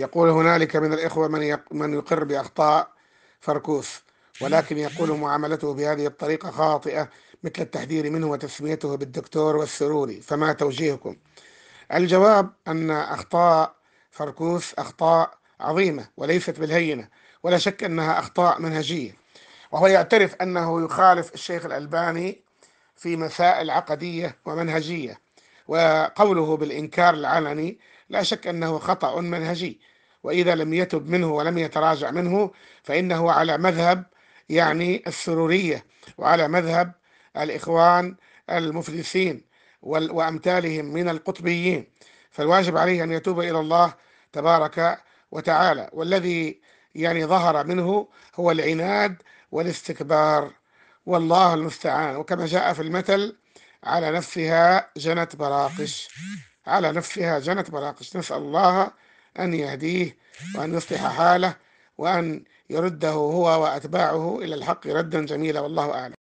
يقول هنالك من الإخوة من من يقر بأخطاء فركوس ولكن يقول معاملته بهذه الطريقة خاطئة مثل التحذير منه وتسميته بالدكتور والسروري فما توجيهكم؟ الجواب أن أخطاء فركوس أخطاء عظيمة وليست بالهينة ولا شك أنها أخطاء منهجية وهو يعترف أنه يخالف الشيخ الألباني في مسائل عقدية ومنهجية وقوله بالإنكار العلني لا شك أنه خطأ منهجي وإذا لم يتب منه ولم يتراجع منه فإنه على مذهب يعني السرورية وعلى مذهب الإخوان المفلسين وأمثالهم من القطبيين فالواجب عليه أن يتوب إلى الله تبارك وتعالى والذي يعني ظهر منه هو العناد والاستكبار والله المستعان وكما جاء في المثل على نفسها جنت براقش على نفها جنت براقش نسأل الله أن يهديه وأن يصلح حاله وأن يرده هو وأتباعه إلى الحق ردا جميلا والله أعلم